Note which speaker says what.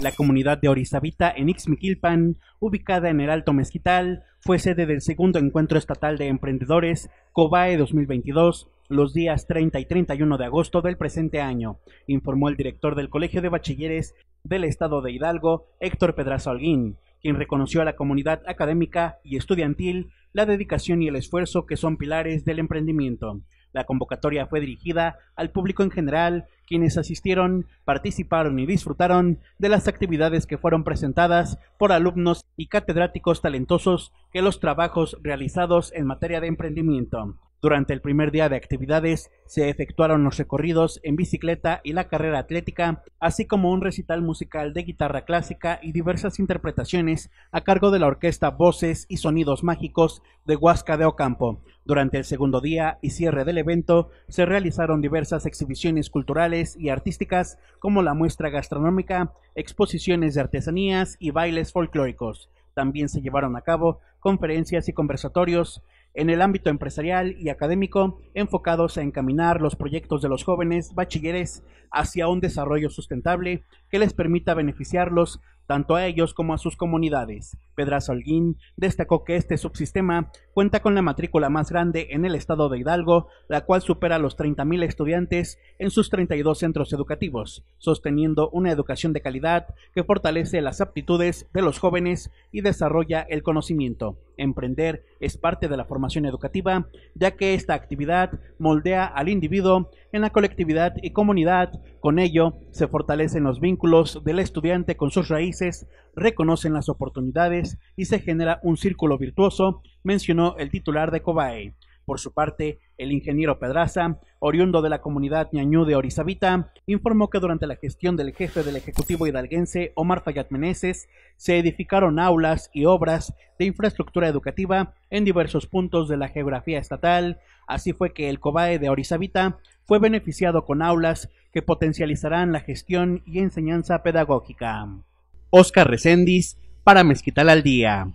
Speaker 1: La comunidad de Orizabita en Ixmiquilpan, ubicada en el Alto Mezquital, fue sede del segundo encuentro estatal de emprendedores COBAE 2022 los días 30 y 31 de agosto del presente año, informó el director del Colegio de Bachilleres del Estado de Hidalgo, Héctor Pedraza Holguín, quien reconoció a la comunidad académica y estudiantil la dedicación y el esfuerzo que son pilares del emprendimiento. La convocatoria fue dirigida al público en general, quienes asistieron, participaron y disfrutaron de las actividades que fueron presentadas por alumnos y catedráticos talentosos que los trabajos realizados en materia de emprendimiento. Durante el primer día de actividades se efectuaron los recorridos en bicicleta y la carrera atlética, así como un recital musical de guitarra clásica y diversas interpretaciones a cargo de la orquesta Voces y Sonidos Mágicos de Huasca de Ocampo. Durante el segundo día y cierre del evento se realizaron diversas exhibiciones culturales y artísticas como la muestra gastronómica, exposiciones de artesanías y bailes folclóricos. También se llevaron a cabo conferencias y conversatorios en el ámbito empresarial y académico enfocados a encaminar los proyectos de los jóvenes bachilleres hacia un desarrollo sustentable que les permita beneficiarlos tanto a ellos como a sus comunidades. Pedraza Holguín destacó que este subsistema cuenta con la matrícula más grande en el estado de Hidalgo, la cual supera los 30.000 estudiantes en sus 32 centros educativos, sosteniendo una educación de calidad que fortalece las aptitudes de los jóvenes y desarrolla el conocimiento emprender es parte de la formación educativa, ya que esta actividad moldea al individuo en la colectividad y comunidad. Con ello, se fortalecen los vínculos del estudiante con sus raíces, reconocen las oportunidades y se genera un círculo virtuoso, mencionó el titular de COBAE. Por su parte, el ingeniero Pedraza oriundo de la comunidad ñañú de Orizabita, informó que durante la gestión del jefe del Ejecutivo hidalguense, Omar Fayad Meneses, se edificaron aulas y obras de infraestructura educativa en diversos puntos de la geografía estatal. Así fue que el COBAE de Orizabita fue beneficiado con aulas que potencializarán la gestión y enseñanza pedagógica. Oscar Recendis, para Mezquital al Día.